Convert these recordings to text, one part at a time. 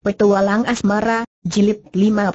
Petualang Asmara, Jilid 53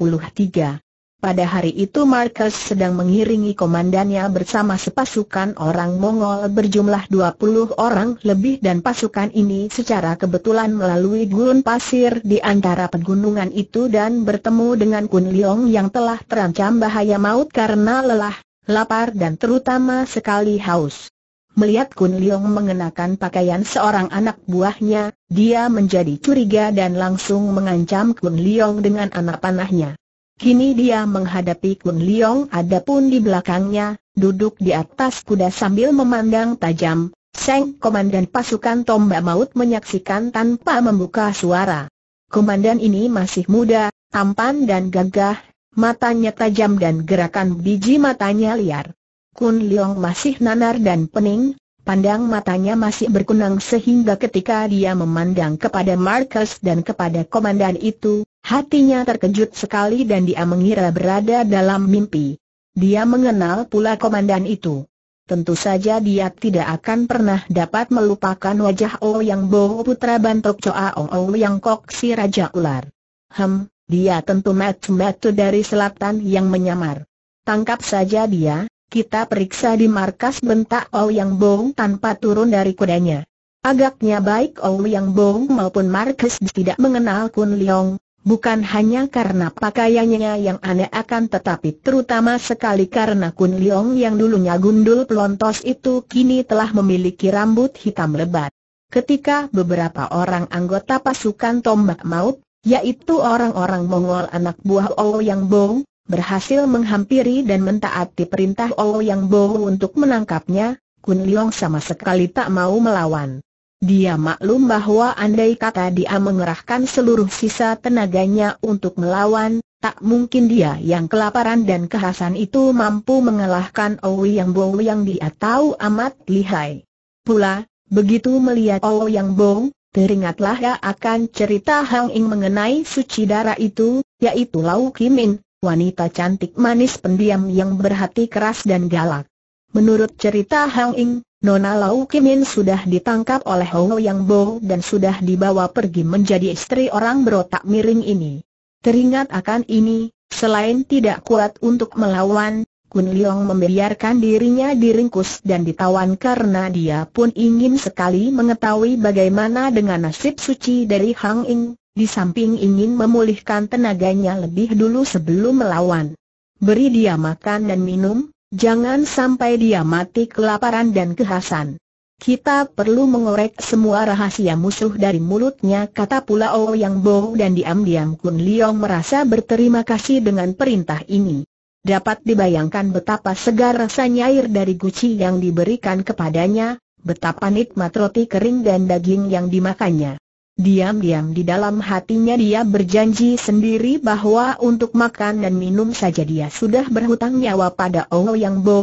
Pada hari itu Marcus sedang mengiringi komandannya bersama sepasukan orang Mongol berjumlah 20 orang lebih dan pasukan ini secara kebetulan melalui gurun pasir di antara pegunungan itu dan bertemu dengan Kun Leong yang telah terancam bahaya maut karena lelah, lapar dan terutama sekali haus. Melihat Kun Leong mengenakan pakaian seorang anak buahnya, dia menjadi curiga dan langsung mengancam Kun Leong dengan anak panahnya. Kini dia menghadapi Kun Leong adapun di belakangnya, duduk di atas kuda sambil memandang tajam, Seng Komandan Pasukan Tombak Maut menyaksikan tanpa membuka suara. Komandan ini masih muda, tampan dan gagah, matanya tajam dan gerakan biji matanya liar. Kun Leong masih nanar dan pening, pandang matanya masih berkunang sehingga ketika dia memandang kepada Marcus dan kepada komandan itu, hatinya terkejut sekali dan dia mengira berada dalam mimpi. Dia mengenal pula komandan itu. Tentu saja dia tidak akan pernah dapat melupakan wajah Oh Yang Bo putra Bantok Choa Oh Yang Kok si Raja Ular. Hem, dia tentu metu-metu dari selatan yang menyamar. Tangkap saja dia, kita periksa di markas bentak Yang Bong tanpa turun dari kudanya. Agaknya baik Yang Bong maupun Marcus tidak mengenal Kun Leong, bukan hanya karena pakaiannya yang aneh akan tetapi terutama sekali karena Kun Leong yang dulunya gundul pelontos itu kini telah memiliki rambut hitam lebat. Ketika beberapa orang anggota pasukan tombak maut, yaitu orang-orang Mongol anak buah Yang Bong, berhasil menghampiri dan mentaati perintah Ou Yang Bo untuk menangkapnya, Kun Liong sama sekali tak mau melawan. Dia maklum bahwa andai kata dia mengerahkan seluruh sisa tenaganya untuk melawan, tak mungkin dia yang kelaparan dan kehasan itu mampu mengalahkan Owi Yang Bo yang dia tahu amat lihai. Pula, begitu melihat Owi Yang Bo, teringatlah dia akan cerita Hang Ing mengenai suci darah itu, yaitu Lau Kim Kimin, wanita cantik manis pendiam yang berhati keras dan galak. Menurut cerita Hang Ing, Nona Lau Kimin sudah ditangkap oleh Hong Yang Bo dan sudah dibawa pergi menjadi istri orang berotak miring ini. Teringat akan ini, selain tidak kuat untuk melawan, Kun Leong membiarkan dirinya diringkus dan ditawan karena dia pun ingin sekali mengetahui bagaimana dengan nasib suci dari Hang Ing, di samping ingin memulihkan tenaganya lebih dulu sebelum melawan. Beri dia makan dan minum, jangan sampai dia mati kelaparan dan kehausan. Kita perlu mengorek semua rahasia musuh dari mulutnya kata pula Ou oh Yang Bo dan diam-diam Kun Liang merasa berterima kasih dengan perintah ini. Dapat dibayangkan betapa segar rasanya air dari guci yang diberikan kepadanya, betapa nikmat roti kering dan daging yang dimakannya. Diam-diam di dalam hatinya dia berjanji sendiri bahwa untuk makan dan minum saja dia sudah berhutang nyawa pada Ouo Yang Bo.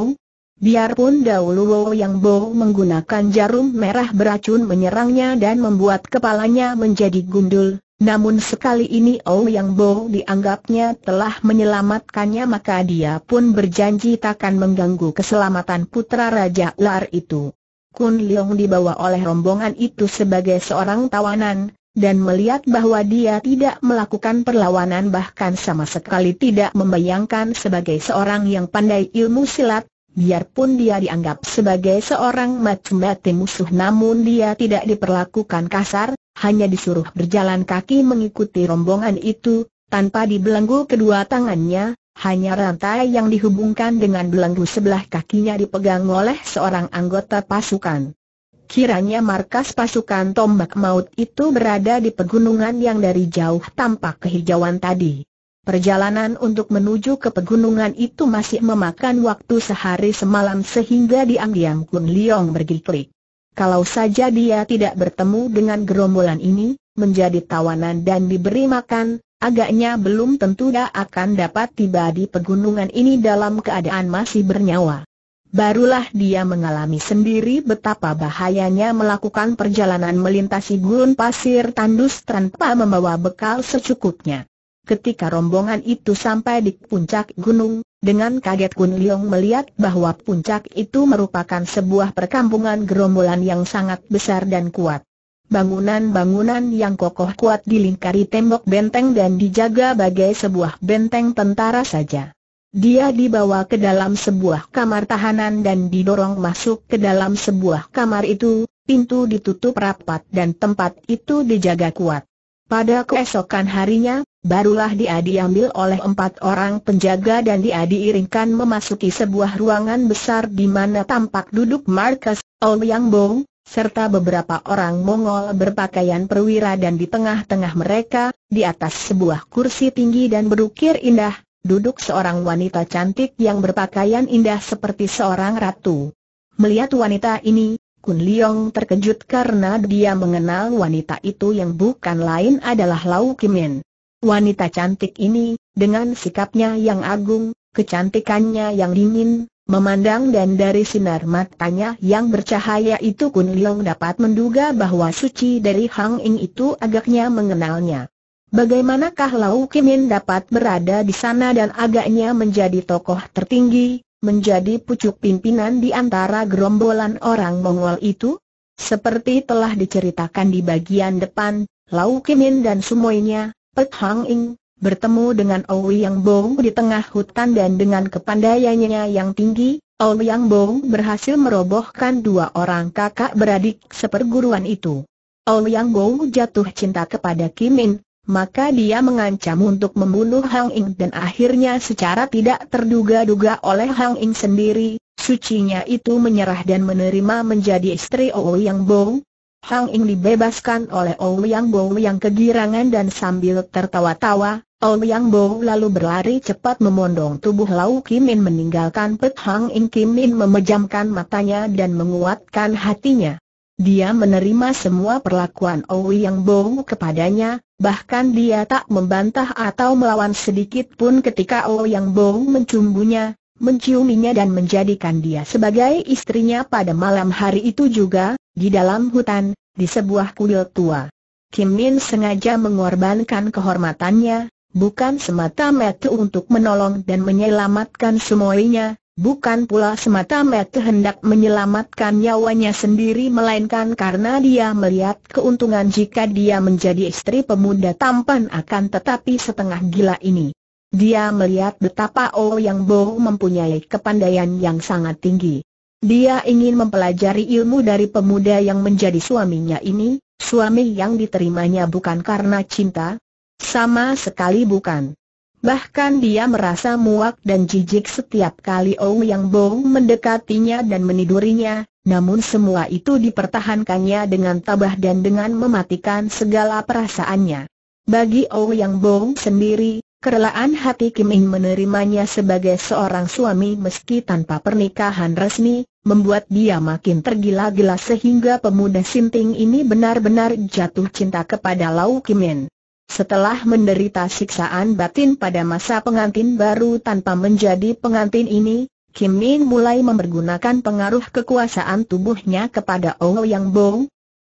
Biarpun dahulu Ouo Yang Bo menggunakan jarum merah beracun menyerangnya dan membuat kepalanya menjadi gundul, namun sekali ini Ouo Yang Bo dianggapnya telah menyelamatkannya maka dia pun berjanji takkan mengganggu keselamatan putra Raja Ular itu. Kun Leong dibawa oleh rombongan itu sebagai seorang tawanan, dan melihat bahwa dia tidak melakukan perlawanan bahkan sama sekali tidak membayangkan sebagai seorang yang pandai ilmu silat, biarpun dia dianggap sebagai seorang mati-mati musuh namun dia tidak diperlakukan kasar, hanya disuruh berjalan kaki mengikuti rombongan itu, tanpa dibelenggu kedua tangannya, hanya rantai yang dihubungkan dengan belenggu sebelah kakinya dipegang oleh seorang anggota pasukan. Kiranya markas pasukan tombak maut itu berada di pegunungan yang dari jauh tampak kehijauan tadi. Perjalanan untuk menuju ke pegunungan itu masih memakan waktu sehari semalam sehingga diam-diam Kun Leong bergiklik. Kalau saja dia tidak bertemu dengan gerombolan ini, menjadi tawanan dan diberi makan, agaknya belum tentu dia akan dapat tiba di pegunungan ini dalam keadaan masih bernyawa. Barulah dia mengalami sendiri betapa bahayanya melakukan perjalanan melintasi gurun pasir tandus tanpa membawa bekal secukupnya. Ketika rombongan itu sampai di puncak gunung, dengan kaget Kun Leong melihat bahwa puncak itu merupakan sebuah perkampungan gerombolan yang sangat besar dan kuat. Bangunan-bangunan yang kokoh kuat dilingkari tembok benteng dan dijaga bagai sebuah benteng tentara saja. Dia dibawa ke dalam sebuah kamar tahanan dan didorong masuk ke dalam sebuah kamar itu, pintu ditutup rapat dan tempat itu dijaga kuat. Pada keesokan harinya, barulah dia diambil oleh empat orang penjaga dan dia diiringkan memasuki sebuah ruangan besar di mana tampak duduk Marcus, Ouyang Bo, serta beberapa orang Mongol berpakaian perwira dan di tengah-tengah mereka, di atas sebuah kursi tinggi dan berukir indah, duduk seorang wanita cantik yang berpakaian indah seperti seorang ratu. Melihat wanita ini, Kun Leong terkejut karena dia mengenal wanita itu yang bukan lain adalah Lau Kimin. Wanita cantik ini, dengan sikapnya yang agung, kecantikannya yang dingin, Memandang dan dari sinar matanya yang bercahaya itu Kun Leong dapat menduga bahwa suci dari Hang Ing itu agaknya mengenalnya. Bagaimanakah Lau Kim Kimin dapat berada di sana dan agaknya menjadi tokoh tertinggi, menjadi pucuk pimpinan di antara gerombolan orang Mongol itu? Seperti telah diceritakan di bagian depan, Lau Kim Kimin dan semuanya, Pek Hang Ing, bertemu dengan Ouyang Bong di tengah hutan dan dengan kepandaiannya yang tinggi, Ouyang Bong berhasil merobohkan dua orang kakak beradik seperguruan itu. Ouyang Bong jatuh cinta kepada Kimin, maka dia mengancam untuk membunuh Hang Ying dan akhirnya secara tidak terduga-duga oleh Hang Ying sendiri, sucinya itu menyerah dan menerima menjadi istri Ouyang Bong, Hang Ying dibebaskan oleh Ouyang Bo yang kegirangan dan sambil tertawa-tawa, Ouyang Bo lalu berlari cepat memondong tubuh Lau Kim Kimin meninggalkan Pet Hang In Kimin memejamkan matanya dan menguatkan hatinya. Dia menerima semua perlakuan Ouyang Bo kepadanya, bahkan dia tak membantah atau melawan sedikit pun ketika Ouyang Bo mencumbunya, menciuminya dan menjadikan dia sebagai istrinya pada malam hari itu juga, di dalam hutan, di sebuah kuil tua. Kim Min sengaja mengorbankan kehormatannya, bukan semata-mata untuk menolong dan menyelamatkan semuanya, bukan pula semata-mata hendak menyelamatkan nyawanya sendiri melainkan karena dia melihat keuntungan jika dia menjadi istri pemuda tampan akan tetapi setengah gila ini. Dia melihat betapa Oh Yang Bo mempunyai kepandaian yang sangat tinggi. Dia ingin mempelajari ilmu dari pemuda yang menjadi suaminya ini, suami yang diterimanya bukan karena cinta, sama sekali bukan. Bahkan dia merasa muak dan jijik setiap kali Ong Yang Bo mendekatinya dan menidurinya, namun semua itu dipertahankannya dengan tabah dan dengan mematikan segala perasaannya. Bagi Ong Yang Bo sendiri, kerelaan hati Kim In menerimanya sebagai seorang suami meski tanpa pernikahan resmi, membuat dia makin tergila-gila sehingga pemuda Sinting ini benar-benar jatuh cinta kepada Lau Kim In. Setelah menderita siksaan batin pada masa pengantin baru tanpa menjadi pengantin ini, Kim Min mulai mempergunakan pengaruh kekuasaan tubuhnya kepada Ong Yang Bo,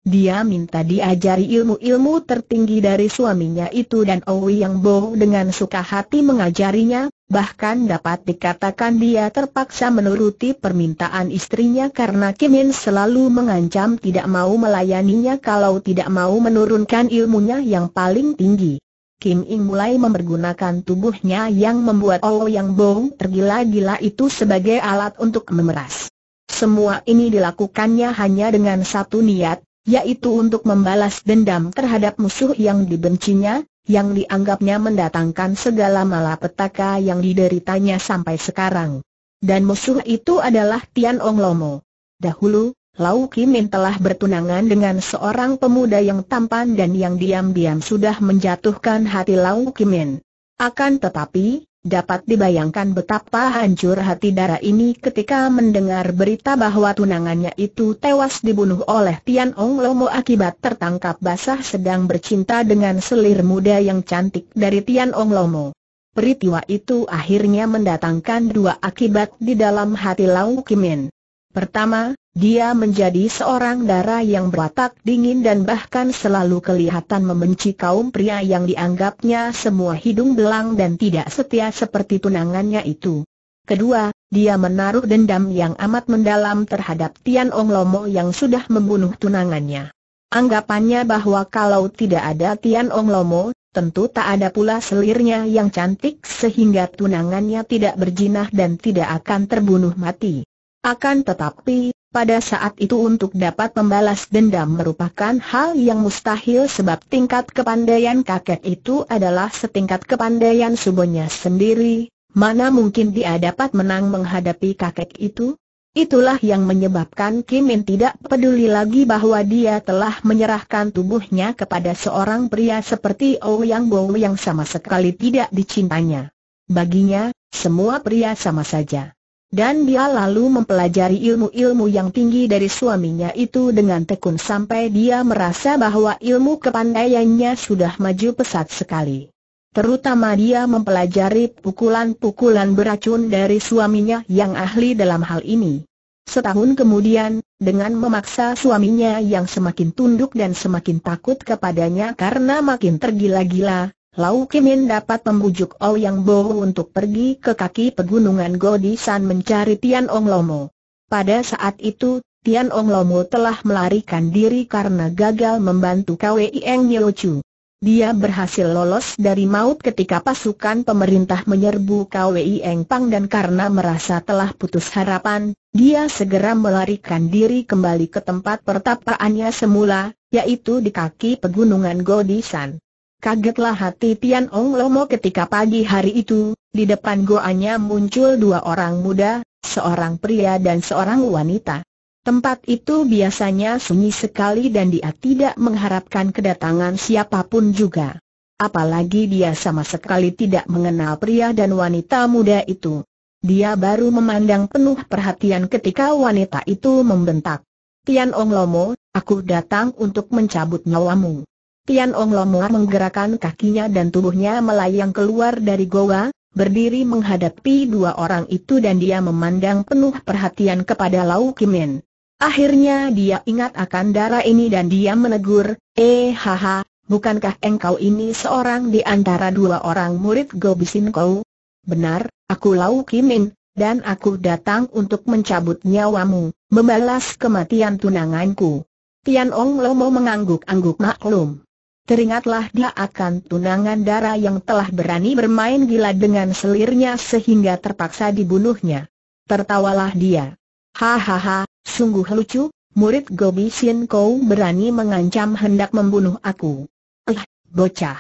dia minta diajari ilmu-ilmu tertinggi dari suaminya itu dan Owi Yang Bo dengan suka hati mengajarinya, bahkan dapat dikatakan dia terpaksa menuruti permintaan istrinya karena Kimin selalu mengancam tidak mau melayaninya kalau tidak mau menurunkan ilmunya yang paling tinggi. Kim Ing mulai mempergunakan tubuhnya yang membuat Owi Yang Bo tergila-gila itu sebagai alat untuk memeras. Semua ini dilakukannya hanya dengan satu niat, yaitu untuk membalas dendam terhadap musuh yang dibencinya, yang dianggapnya mendatangkan segala malapetaka yang dideritanya sampai sekarang. Dan musuh itu adalah Tian Ong Lomo. Dahulu, Lau Kimin telah bertunangan dengan seorang pemuda yang tampan dan yang diam-diam sudah menjatuhkan hati Lau Kimin. Akan tetapi, Dapat dibayangkan betapa hancur hati dara ini ketika mendengar berita bahwa tunangannya itu tewas dibunuh oleh Tian Ong Lomo akibat tertangkap basah sedang bercinta dengan selir muda yang cantik dari Tian Ong Lomo. Peristiwa itu akhirnya mendatangkan dua akibat di dalam hati Lau Kimin. Pertama, dia menjadi seorang darah yang berwatak dingin dan bahkan selalu kelihatan membenci kaum pria yang dianggapnya semua hidung belang dan tidak setia seperti tunangannya itu. Kedua, dia menaruh dendam yang amat mendalam terhadap Tian Ong Lomo yang sudah membunuh tunangannya. Anggapannya bahwa kalau tidak ada Tian Ong Lomo, tentu tak ada pula selirnya yang cantik sehingga tunangannya tidak berjinah dan tidak akan terbunuh mati. Akan tetapi, pada saat itu untuk dapat membalas dendam merupakan hal yang mustahil sebab tingkat kepandaian kakek itu adalah setingkat kepandaian subonya sendiri, mana mungkin dia dapat menang menghadapi kakek itu? Itulah yang menyebabkan Kim In tidak peduli lagi bahwa dia telah menyerahkan tubuhnya kepada seorang pria seperti Ouyang Bo yang sama sekali tidak dicintanya. Baginya, semua pria sama saja. Dan dia lalu mempelajari ilmu-ilmu yang tinggi dari suaminya itu dengan tekun sampai dia merasa bahwa ilmu kepandaiannya sudah maju pesat sekali. Terutama dia mempelajari pukulan-pukulan beracun dari suaminya yang ahli dalam hal ini. Setahun kemudian, dengan memaksa suaminya yang semakin tunduk dan semakin takut kepadanya karena makin tergila-gila, Lau Kimin dapat membujuk Ouyang Bo untuk pergi ke kaki pegunungan Godisan mencari Tian Ong Lomo. Pada saat itu, Tian Ong Lomo telah melarikan diri karena gagal membantu KWI Eng Chu. Dia berhasil lolos dari maut ketika pasukan pemerintah menyerbu KWI Eng Pang dan karena merasa telah putus harapan, dia segera melarikan diri kembali ke tempat pertapaannya semula, yaitu di kaki pegunungan Godisan. Kagetlah hati Tian Ong Lomo ketika pagi hari itu, di depan goanya muncul dua orang muda, seorang pria dan seorang wanita. Tempat itu biasanya sunyi sekali dan dia tidak mengharapkan kedatangan siapapun juga. Apalagi dia sama sekali tidak mengenal pria dan wanita muda itu. Dia baru memandang penuh perhatian ketika wanita itu membentak. Tian Ong Lomo, aku datang untuk mencabut nyawamu. Tian Ong Lomua menggerakkan kakinya dan tubuhnya melayang keluar dari goa, berdiri menghadapi dua orang itu dan dia memandang penuh perhatian kepada Lau Kimin. Akhirnya dia ingat akan darah ini dan dia menegur, eh haha, bukankah engkau ini seorang di antara dua orang murid Gobisin kau? Benar, aku Lau Kimin, dan aku datang untuk mencabut nyawamu, membalas kematian tunanganku. Tian Ong Lomo mengangguk-angguk maklum teringatlah dia akan tunangan darah yang telah berani bermain gila dengan selirnya sehingga terpaksa dibunuhnya. Tertawalah dia. Hahaha, sungguh lucu, murid Gobi Sin Kau berani mengancam hendak membunuh aku. Eh, bocah.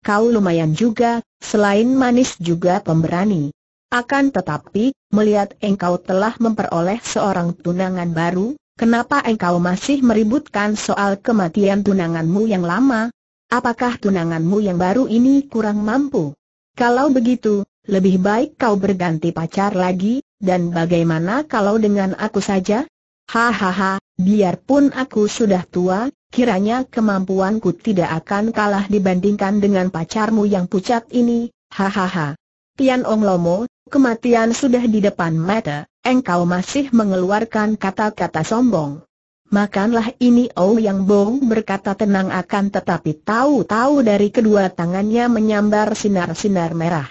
Kau lumayan juga, selain manis juga pemberani. Akan tetapi, melihat engkau telah memperoleh seorang tunangan baru, Kenapa engkau masih meributkan soal kematian tunanganmu yang lama? Apakah tunanganmu yang baru ini kurang mampu? Kalau begitu, lebih baik kau berganti pacar lagi, dan bagaimana kalau dengan aku saja? Hahaha, biarpun aku sudah tua, kiranya kemampuanku tidak akan kalah dibandingkan dengan pacarmu yang pucat ini, hahaha. Tian Ong Lomo, kematian sudah di depan mata, engkau masih mengeluarkan kata-kata sombong. Makanlah ini Oh yang Bong berkata tenang akan tetapi tahu-tahu dari kedua tangannya menyambar sinar-sinar merah.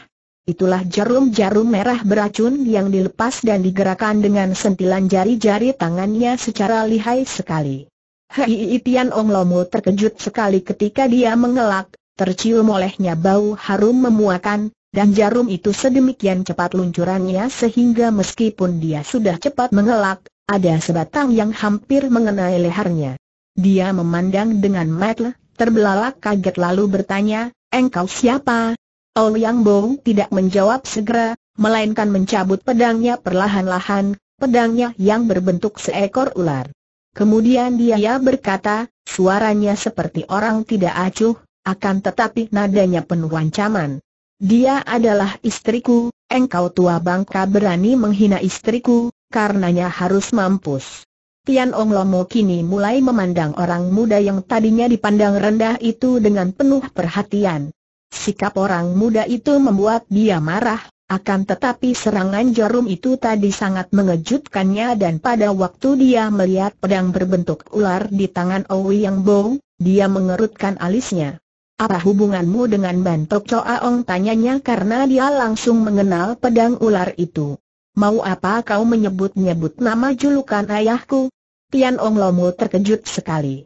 Itulah jarum-jarum merah beracun yang dilepas dan digerakkan dengan sentilan jari-jari tangannya secara lihai sekali. Hei Tian Ong Lomo terkejut sekali ketika dia mengelak, tercium olehnya bau harum memuakan, dan jarum itu sedemikian cepat luncurannya sehingga meskipun dia sudah cepat mengelak, ada sebatang yang hampir mengenai lehernya. Dia memandang dengan mata terbelalak kaget lalu bertanya, engkau siapa? Ouyang Bo tidak menjawab segera, melainkan mencabut pedangnya perlahan-lahan, pedangnya yang berbentuk seekor ular. Kemudian dia berkata, suaranya seperti orang tidak acuh, akan tetapi nadanya penuh ancaman. Dia adalah istriku, engkau tua bangka berani menghina istriku, karenanya harus mampus. Tian Ong Lomo kini mulai memandang orang muda yang tadinya dipandang rendah itu dengan penuh perhatian. Sikap orang muda itu membuat dia marah, akan tetapi serangan jarum itu tadi sangat mengejutkannya dan pada waktu dia melihat pedang berbentuk ular di tangan Owi Yang Bo, dia mengerutkan alisnya. Apa hubunganmu dengan Bantok Choa Ong tanyanya karena dia langsung mengenal pedang ular itu. Mau apa kau menyebut-nyebut nama julukan ayahku? Tian Ong Lomo terkejut sekali.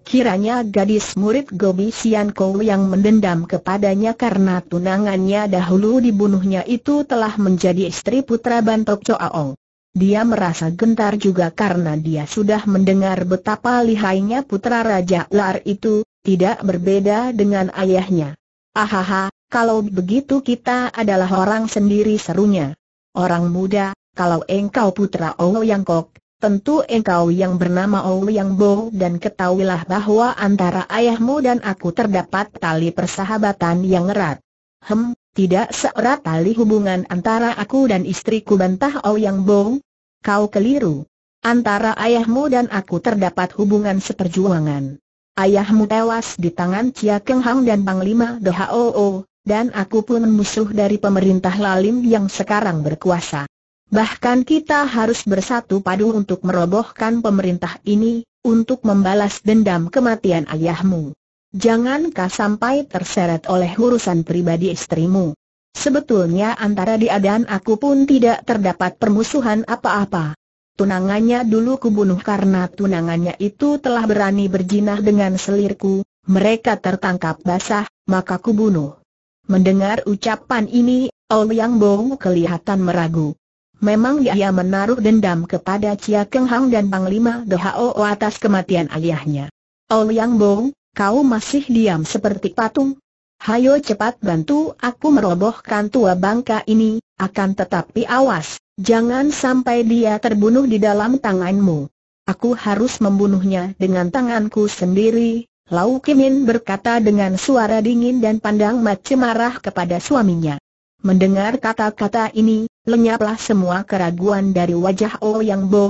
Kiranya gadis murid Gobi Sian Kou yang mendendam kepadanya karena tunangannya dahulu dibunuhnya itu telah menjadi istri putra Bantok Choaong. Dia merasa gentar juga karena dia sudah mendengar betapa lihainya putra Raja Lar itu, tidak berbeda dengan ayahnya. Ahaha, kalau begitu kita adalah orang sendiri serunya. Orang muda, kalau engkau putra Yang Kok, tentu engkau yang bernama Yang Bo dan ketahuilah bahwa antara ayahmu dan aku terdapat tali persahabatan yang erat. Hem, tidak seerat tali hubungan antara aku dan istriku bantah Yang Bo. Kau keliru. Antara ayahmu dan aku terdapat hubungan seperjuangan. Ayahmu tewas di tangan Chia Keng Hang dan Panglima Doha dan aku pun musuh dari pemerintah lalim yang sekarang berkuasa. Bahkan kita harus bersatu padu untuk merobohkan pemerintah ini, untuk membalas dendam kematian ayahmu. Jangan Jangankah sampai terseret oleh urusan pribadi istrimu. Sebetulnya antara dia dan aku pun tidak terdapat permusuhan apa-apa. Tunangannya dulu kubunuh karena tunangannya itu telah berani berjinah dengan selirku, mereka tertangkap basah, maka kubunuh. Mendengar ucapan ini, Ouyang Bong kelihatan meragu. Memang ia menaruh dendam kepada Chia Keng Hang dan Panglima Dehao atas kematian ayahnya. Ouyang Bong, kau masih diam seperti patung? Hayo cepat bantu aku merobohkan tua bangka ini, akan tetapi awas, jangan sampai dia terbunuh di dalam tanganmu. Aku harus membunuhnya dengan tanganku sendiri, Lau Kimin berkata dengan suara dingin dan pandang macam marah kepada suaminya. Mendengar kata-kata ini, lenyaplah semua keraguan dari wajah O oh Yang Bo.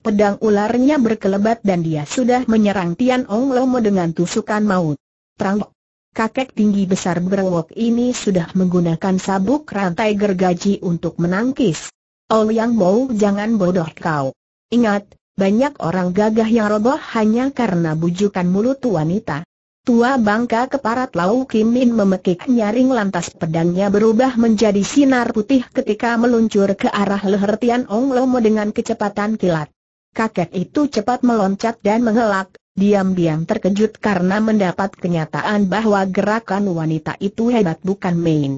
Pedang ularnya berkelebat dan dia sudah menyerang Tian Ong Lomo dengan tusukan maut. Prang. Kakek tinggi besar berwok ini sudah menggunakan sabuk rantai gergaji untuk menangkis. Oh Yang Bo jangan bodoh kau. Ingat, banyak orang gagah yang roboh hanya karena bujukan mulut wanita. Tua bangka keparat Lau Kim Min memekik nyaring lantas pedangnya berubah menjadi sinar putih ketika meluncur ke arah leher Tian Ong Lomo dengan kecepatan kilat. Kakek itu cepat meloncat dan mengelak, diam-diam terkejut karena mendapat kenyataan bahwa gerakan wanita itu hebat bukan main.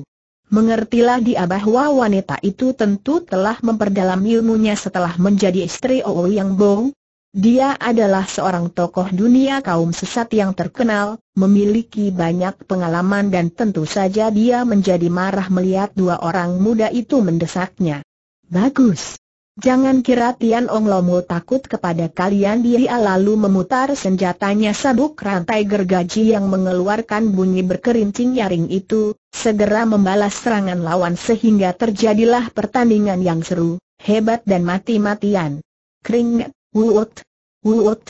Mengertilah dia bahwa wanita itu tentu telah memperdalam ilmunya setelah menjadi istri Oo Yang Bo. Dia adalah seorang tokoh dunia kaum sesat yang terkenal, memiliki banyak pengalaman dan tentu saja dia menjadi marah melihat dua orang muda itu mendesaknya. Bagus. Jangan kira Tian Ong Lomo takut kepada kalian dia lalu memutar senjatanya sabuk rantai gergaji yang mengeluarkan bunyi berkerincing nyaring itu, segera membalas serangan lawan sehingga terjadilah pertandingan yang seru, hebat dan mati-matian. Kring, wuut, wuut.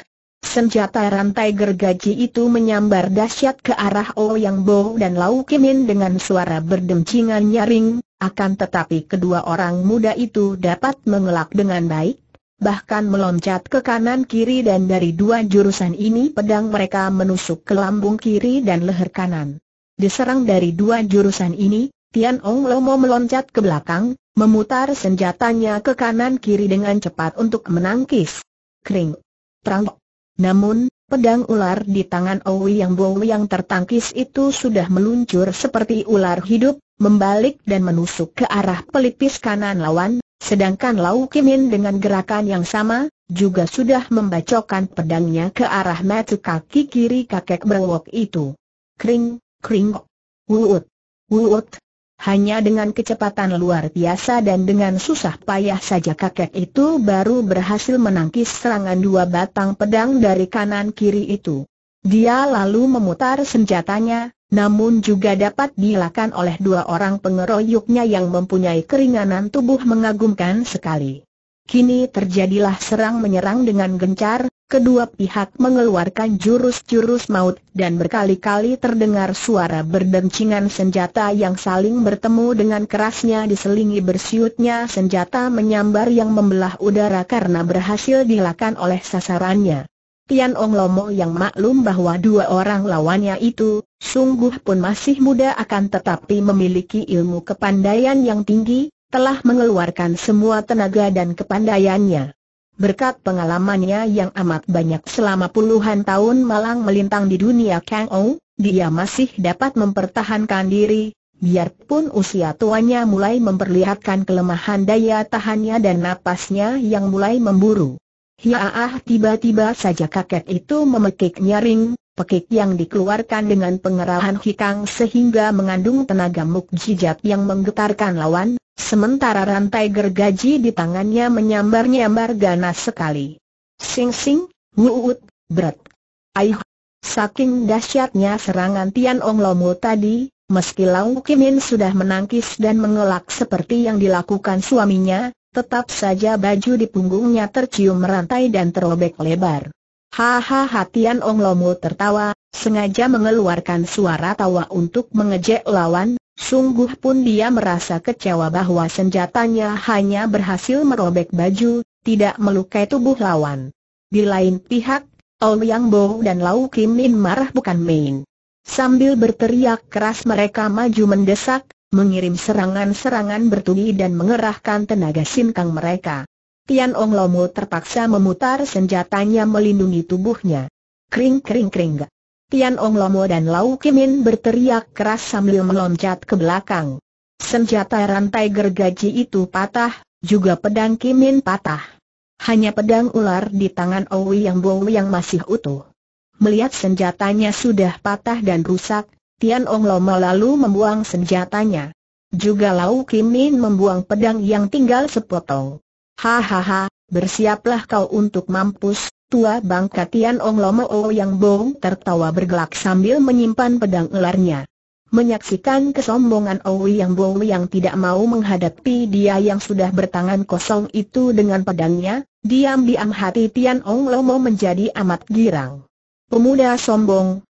Senjata rantai gergaji itu menyambar dahsyat ke arah Ouyang oh Bo dan Lau Kimin dengan suara berdemcingan nyaring, akan tetapi kedua orang muda itu dapat mengelak dengan baik, bahkan meloncat ke kanan kiri dan dari dua jurusan ini pedang mereka menusuk ke lambung kiri dan leher kanan. Diserang dari dua jurusan ini, Tian Ong Lomo meloncat ke belakang, memutar senjatanya ke kanan kiri dengan cepat untuk menangkis. Kering. Terang. Namun, pedang ular di tangan Owi yang Bowi yang tertangkis itu sudah meluncur seperti ular hidup, membalik dan menusuk ke arah pelipis kanan lawan, sedangkan Lau Kimin dengan gerakan yang sama, juga sudah membacokan pedangnya ke arah mata kaki kiri kakek berwok itu. Kring, kring, wuut, wuut. Hanya dengan kecepatan luar biasa dan dengan susah payah saja kakek itu baru berhasil menangkis serangan dua batang pedang dari kanan kiri itu. Dia lalu memutar senjatanya, namun juga dapat dilakukan oleh dua orang pengeroyoknya yang mempunyai keringanan tubuh mengagumkan sekali. Kini terjadilah serang-menyerang dengan gencar, kedua pihak mengeluarkan jurus-jurus maut dan berkali-kali terdengar suara berdencingan senjata yang saling bertemu dengan kerasnya diselingi bersiutnya senjata menyambar yang membelah udara karena berhasil dilakukan oleh sasarannya. Tian Ong Lomo yang maklum bahwa dua orang lawannya itu sungguh pun masih muda akan tetapi memiliki ilmu kepandaian yang tinggi, telah mengeluarkan semua tenaga dan kepandaiannya. Berkat pengalamannya yang amat banyak selama puluhan tahun malang melintang di dunia Kang Ou, dia masih dapat mempertahankan diri, biarpun usia tuanya mulai memperlihatkan kelemahan daya tahannya dan napasnya yang mulai memburu. Ya ah, tiba-tiba saja kakek itu memekik nyaring, Pekik yang dikeluarkan dengan pengerahan hikang sehingga mengandung tenaga mukjizat yang menggetarkan lawan, sementara rantai gergaji di tangannya menyambar-nyambar ganas sekali. Sing-sing, wuut, berat. Aih! Saking dahsyatnya serangan Tian Ong Lomo tadi, meski Lau Kimin sudah menangkis dan mengelak seperti yang dilakukan suaminya, tetap saja baju di punggungnya tercium merantai dan terobek lebar. Haha Hatian Ong Lomu tertawa, sengaja mengeluarkan suara tawa untuk mengejek lawan, sungguh pun dia merasa kecewa bahwa senjatanya hanya berhasil merobek baju, tidak melukai tubuh lawan. Di lain pihak, Ouyang Bo dan Lau Kim Min marah bukan main. Sambil berteriak keras mereka maju mendesak, mengirim serangan-serangan bertubi dan mengerahkan tenaga sinkang mereka. Tian Ong Lomu terpaksa memutar senjatanya melindungi tubuhnya. Kring kring kring. Tian Ong Lomo dan Lau Kimin berteriak keras sambil meloncat ke belakang. Senjata rantai gergaji itu patah, juga pedang Kimin patah. Hanya pedang ular di tangan Owi yang Bowi yang masih utuh. Melihat senjatanya sudah patah dan rusak, Tian Ong Lomo lalu membuang senjatanya. Juga Lau Kimin membuang pedang yang tinggal sepotong. Hahaha, bersiaplah kau untuk mampus, tua bangka Tian Ong Lomo yang bong tertawa bergelak sambil menyimpan pedang ularnya. Menyaksikan kesombongan Owi yang Bong yang tidak mau menghadapi dia yang sudah bertangan kosong itu dengan pedangnya, diam-diam hati Tian Ong Lomo menjadi amat girang. Pemuda sombong,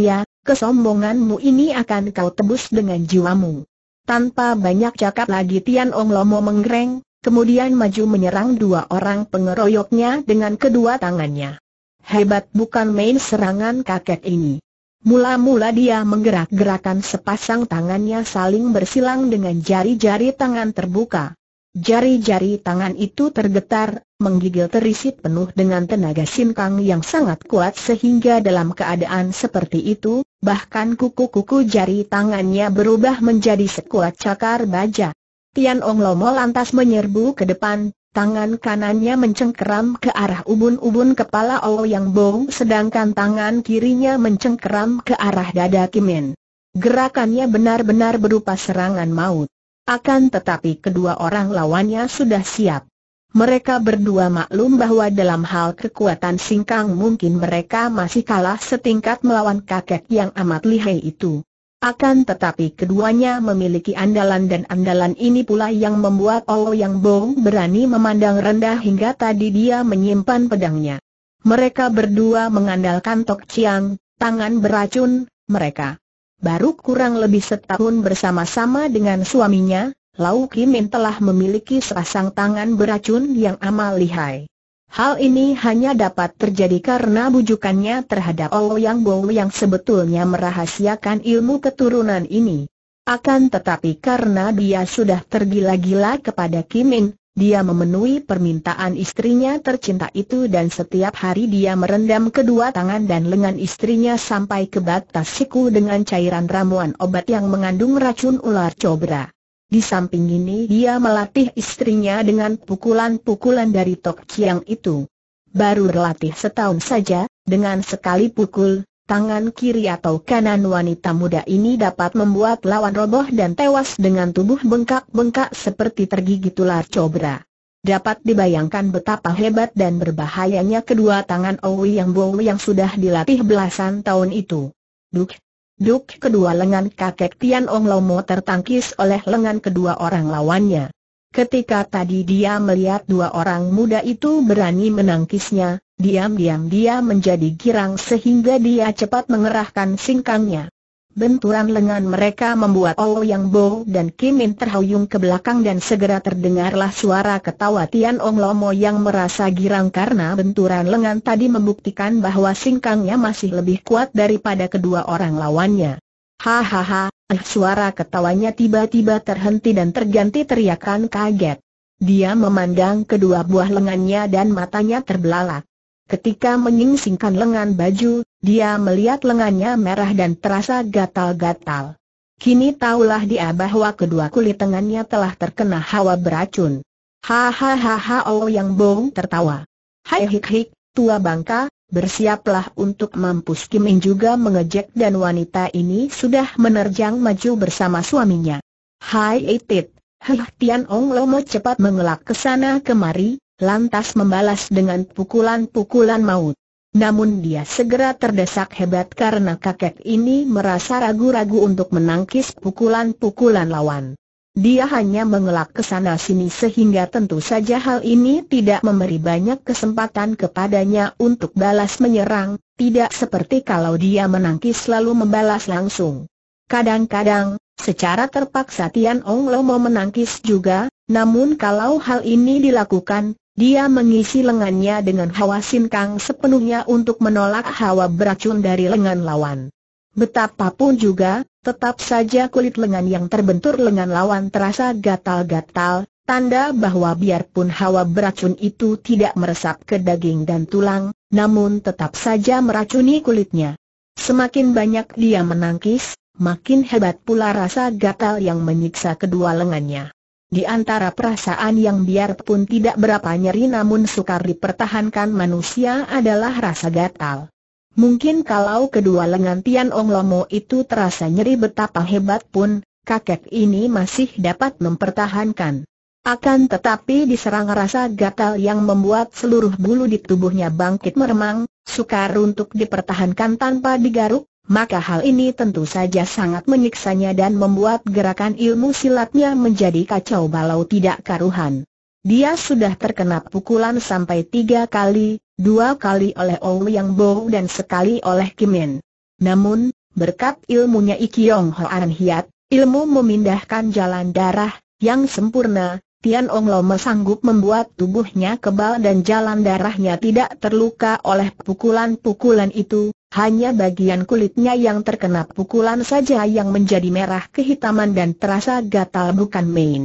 ya, kesombonganmu ini akan kau tebus dengan jiwamu. Tanpa banyak cakap lagi Tian Ong Lomo menggereng, kemudian maju menyerang dua orang pengeroyoknya dengan kedua tangannya. Hebat bukan main serangan kakek ini. Mula-mula dia menggerak-gerakan sepasang tangannya saling bersilang dengan jari-jari tangan terbuka. Jari-jari tangan itu tergetar, menggigil terisit penuh dengan tenaga sinkang yang sangat kuat sehingga dalam keadaan seperti itu, bahkan kuku-kuku jari tangannya berubah menjadi sekuat cakar baja. Tian Ong Lomo lantas menyerbu ke depan, tangan kanannya mencengkeram ke arah ubun-ubun kepala yang Bong sedangkan tangan kirinya mencengkeram ke arah dada Kimin. Gerakannya benar-benar berupa serangan maut. Akan tetapi kedua orang lawannya sudah siap. Mereka berdua maklum bahwa dalam hal kekuatan singkang mungkin mereka masih kalah setingkat melawan kakek yang amat lihai itu. Akan tetapi keduanya memiliki andalan dan andalan ini pula yang membuat yang Bong berani memandang rendah hingga tadi dia menyimpan pedangnya. Mereka berdua mengandalkan Tok Chiang, tangan beracun, mereka. Baru kurang lebih setahun bersama-sama dengan suaminya, Lau Kimin telah memiliki serasang tangan beracun yang amal lihai. Hal ini hanya dapat terjadi karena bujukannya terhadap yang Bo yang sebetulnya merahasiakan ilmu keturunan ini. Akan tetapi karena dia sudah tergila-gila kepada Kim dia memenuhi permintaan istrinya tercinta itu dan setiap hari dia merendam kedua tangan dan lengan istrinya sampai ke batas siku dengan cairan ramuan obat yang mengandung racun ular cobra. Di samping ini dia melatih istrinya dengan pukulan-pukulan dari Tok Chiang itu. Baru berlatih setahun saja, dengan sekali pukul, tangan kiri atau kanan wanita muda ini dapat membuat lawan roboh dan tewas dengan tubuh bengkak-bengkak seperti tergigit ular cobra. Dapat dibayangkan betapa hebat dan berbahayanya kedua tangan Owi Yang Bowi yang sudah dilatih belasan tahun itu. Duk, Duk kedua lengan kakek Tian Ong Lomo tertangkis oleh lengan kedua orang lawannya. Ketika tadi dia melihat dua orang muda itu berani menangkisnya, diam-diam dia menjadi girang sehingga dia cepat mengerahkan singkangnya. Benturan lengan mereka membuat yang Bo dan Kimin terhuyung ke belakang dan segera terdengarlah suara ketawa Tian Ong Lomo yang merasa girang karena benturan lengan tadi membuktikan bahwa singkangnya masih lebih kuat daripada kedua orang lawannya. Hahaha, eh, suara ketawanya tiba-tiba terhenti dan terganti teriakan kaget. Dia memandang kedua buah lengannya dan matanya terbelalak. Ketika menyingsingkan lengan baju, dia melihat lengannya merah dan terasa gatal-gatal. Kini tahulah dia bahwa kedua kulit tengannya telah terkena hawa beracun. Hahaha Oh Yang Bong tertawa. Hai hik hik, tua bangka, bersiaplah untuk mampus Kim In juga mengejek dan wanita ini sudah menerjang maju bersama suaminya. Hai Itit, Hih Tian Ong Lomo cepat mengelak ke sana kemari, lantas membalas dengan pukulan-pukulan maut. Namun dia segera terdesak hebat karena kakek ini merasa ragu-ragu untuk menangkis pukulan-pukulan lawan. Dia hanya mengelak ke sana sini sehingga tentu saja hal ini tidak memberi banyak kesempatan kepadanya untuk balas menyerang, tidak seperti kalau dia menangkis lalu membalas langsung. Kadang-kadang, secara terpaksa Tian Ong Lo mau menangkis juga, namun kalau hal ini dilakukan, dia mengisi lengannya dengan hawa sinkang sepenuhnya untuk menolak hawa beracun dari lengan lawan. Betapapun juga, tetap saja kulit lengan yang terbentur lengan lawan terasa gatal-gatal, tanda bahwa biarpun hawa beracun itu tidak meresap ke daging dan tulang, namun tetap saja meracuni kulitnya. Semakin banyak dia menangkis, makin hebat pula rasa gatal yang menyiksa kedua lengannya. Di antara perasaan yang biarpun tidak berapa nyeri namun sukar dipertahankan manusia adalah rasa gatal. Mungkin kalau kedua lengan Tian Ong Lomo itu terasa nyeri betapa hebat pun, kakek ini masih dapat mempertahankan. Akan tetapi diserang rasa gatal yang membuat seluruh bulu di tubuhnya bangkit meremang, sukar untuk dipertahankan tanpa digaruk, maka hal ini tentu saja sangat menyiksanya dan membuat gerakan ilmu silatnya menjadi kacau balau tidak karuhan. Dia sudah terkena pukulan sampai tiga kali, dua kali oleh Yang Bo dan sekali oleh Kimin. Namun, berkat ilmunya Ikyong Hoan Hiat, ilmu memindahkan jalan darah, yang sempurna, Tian Ong Loma sanggup membuat tubuhnya kebal dan jalan darahnya tidak terluka oleh pukulan-pukulan itu, hanya bagian kulitnya yang terkena pukulan saja yang menjadi merah kehitaman dan terasa gatal bukan main.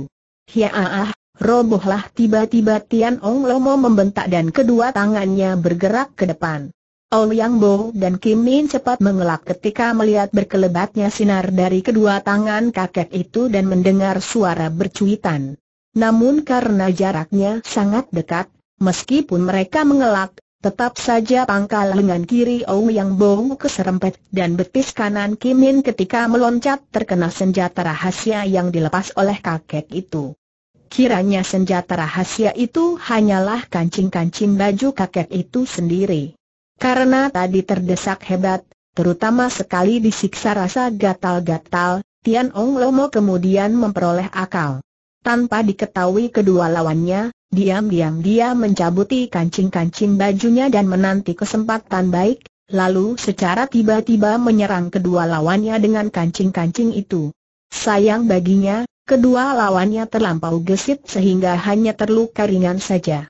Hiaah, robohlah tiba-tiba Tian Ong Lomo membentak dan kedua tangannya bergerak ke depan. Ong Yang Bo dan Kim Min cepat mengelak ketika melihat berkelebatnya sinar dari kedua tangan kakek itu dan mendengar suara bercuitan. Namun karena jaraknya sangat dekat, meskipun mereka mengelak, Tetap saja pangkal lengan kiri Ouyang Bong keserempet dan betis kanan Kimin ketika meloncat terkena senjata rahasia yang dilepas oleh kakek itu. Kiranya senjata rahasia itu hanyalah kancing-kancing baju kakek itu sendiri. Karena tadi terdesak hebat, terutama sekali disiksa rasa gatal-gatal, Tian Ong Lomo kemudian memperoleh akal. Tanpa diketahui kedua lawannya, diam-diam dia mencabuti kancing-kancing bajunya dan menanti kesempatan baik, lalu secara tiba-tiba menyerang kedua lawannya dengan kancing-kancing itu. Sayang baginya, kedua lawannya terlampau gesit sehingga hanya terluka ringan saja.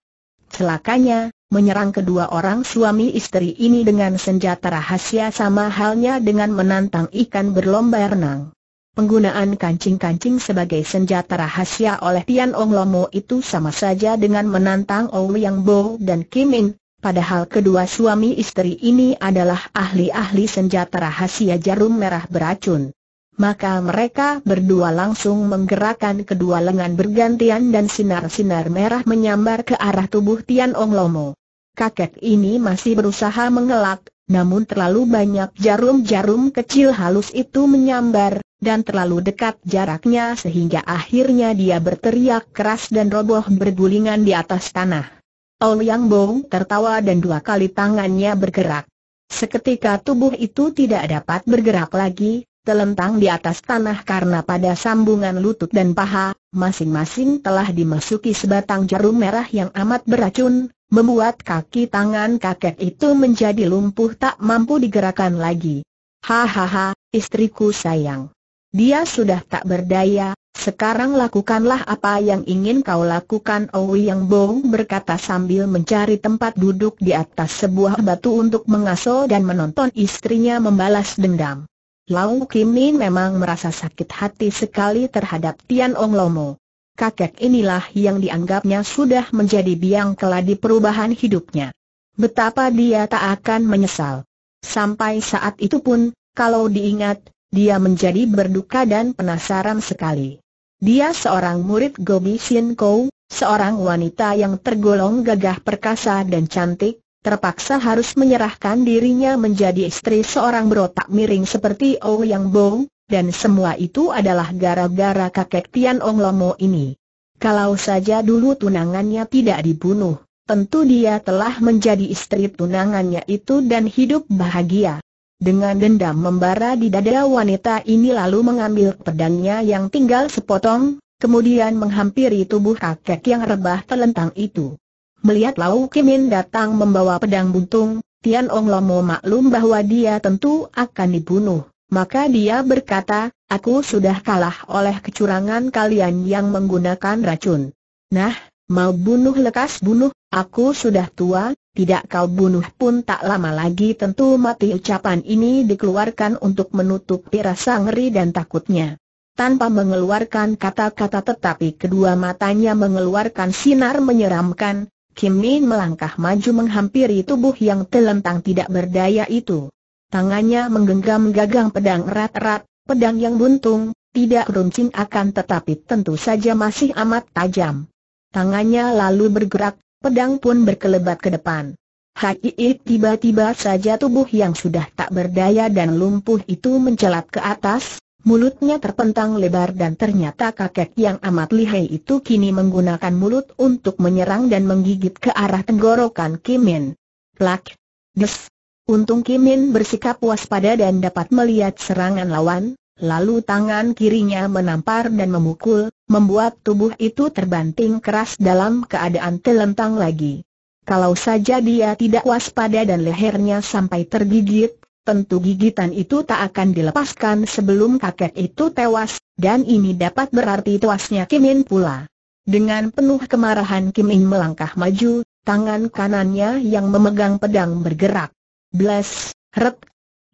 Celakanya, menyerang kedua orang suami istri ini dengan senjata rahasia sama halnya dengan menantang ikan berlomba renang. Penggunaan kancing-kancing sebagai senjata rahasia oleh Tian Ong Lomo itu sama saja dengan menantang Ong Yang Bo dan Kim In, padahal kedua suami istri ini adalah ahli-ahli senjata rahasia jarum merah beracun. Maka mereka berdua langsung menggerakkan kedua lengan bergantian dan sinar-sinar merah menyambar ke arah tubuh Tian Ong Lomo. Kakek ini masih berusaha mengelak, namun terlalu banyak jarum-jarum kecil halus itu menyambar, dan terlalu dekat jaraknya sehingga akhirnya dia berteriak keras dan roboh bergulingan di atas tanah. Ouyang Bo tertawa dan dua kali tangannya bergerak. Seketika tubuh itu tidak dapat bergerak lagi, telentang di atas tanah karena pada sambungan lutut dan paha, masing-masing telah dimasuki sebatang jarum merah yang amat beracun, membuat kaki tangan kakek itu menjadi lumpuh tak mampu digerakkan lagi. Hahaha, istriku sayang. Dia sudah tak berdaya, sekarang lakukanlah apa yang ingin kau lakukan Owi Yang Bo berkata sambil mencari tempat duduk di atas sebuah batu untuk mengaso dan menonton istrinya membalas dendam. Lau Kim Min memang merasa sakit hati sekali terhadap Tian Ong Lomo. Kakek inilah yang dianggapnya sudah menjadi biang keladi perubahan hidupnya. Betapa dia tak akan menyesal. Sampai saat itu pun, kalau diingat, dia menjadi berduka dan penasaran sekali. Dia seorang murid Gobi Sin Kou, seorang wanita yang tergolong gagah perkasa dan cantik, terpaksa harus menyerahkan dirinya menjadi istri seorang berotak miring seperti oh Yang Bo, dan semua itu adalah gara-gara kakek Tian Ong Lomo ini. Kalau saja dulu tunangannya tidak dibunuh, tentu dia telah menjadi istri tunangannya itu dan hidup bahagia. Dengan dendam membara di dada wanita ini lalu mengambil pedangnya yang tinggal sepotong, kemudian menghampiri tubuh kakek yang rebah telentang itu. Melihat Lau Kimin datang membawa pedang buntung, Tian Ong Lomo maklum bahwa dia tentu akan dibunuh. Maka dia berkata, aku sudah kalah oleh kecurangan kalian yang menggunakan racun. Nah, mau bunuh lekas bunuh, aku sudah tua, tidak kau bunuh pun tak lama lagi tentu mati ucapan ini dikeluarkan untuk menutup rasa ngeri dan takutnya. Tanpa mengeluarkan kata-kata tetapi kedua matanya mengeluarkan sinar menyeramkan, Kim Min melangkah maju menghampiri tubuh yang telentang tidak berdaya itu. Tangannya menggenggam gagang pedang erat-erat, pedang yang buntung, tidak runcing akan tetapi tentu saja masih amat tajam. Tangannya lalu bergerak, pedang pun berkelebat ke depan. Haki tiba-tiba saja tubuh yang sudah tak berdaya dan lumpuh itu mencelat ke atas, mulutnya terpentang lebar dan ternyata kakek yang amat lihai itu kini menggunakan mulut untuk menyerang dan menggigit ke arah tenggorokan Kimin. Plak! Des! Untung Kimin bersikap waspada dan dapat melihat serangan lawan, Lalu tangan kirinya menampar dan memukul, membuat tubuh itu terbanting keras dalam keadaan telentang lagi. Kalau saja dia tidak waspada dan lehernya sampai tergigit, tentu gigitan itu tak akan dilepaskan sebelum kakek itu tewas, dan ini dapat berarti tewasnya Kim pula. Dengan penuh kemarahan Kim melangkah maju, tangan kanannya yang memegang pedang bergerak. Bless, ret,